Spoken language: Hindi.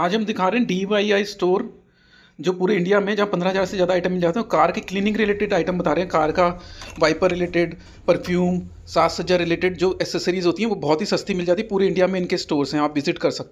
आज हम दिखा रहे हैं डी वाई आई स्टोर जो पूरे इंडिया में जहाँ पंद्रह हज़ार से ज़्यादा आइटम मिल जाते हैं कार के क्लीनिंग रिलेटेड आइटम बता रहे हैं कार का वाइपर रिलेटेड परफ्यूम साज सज्जा रिलेटेड जो एसेसरीज़ होती हैं वो बहुत ही सस्ती मिल जाती है पूरे इंडिया में इनके स्टोर्स हैं आप विजिट कर सकते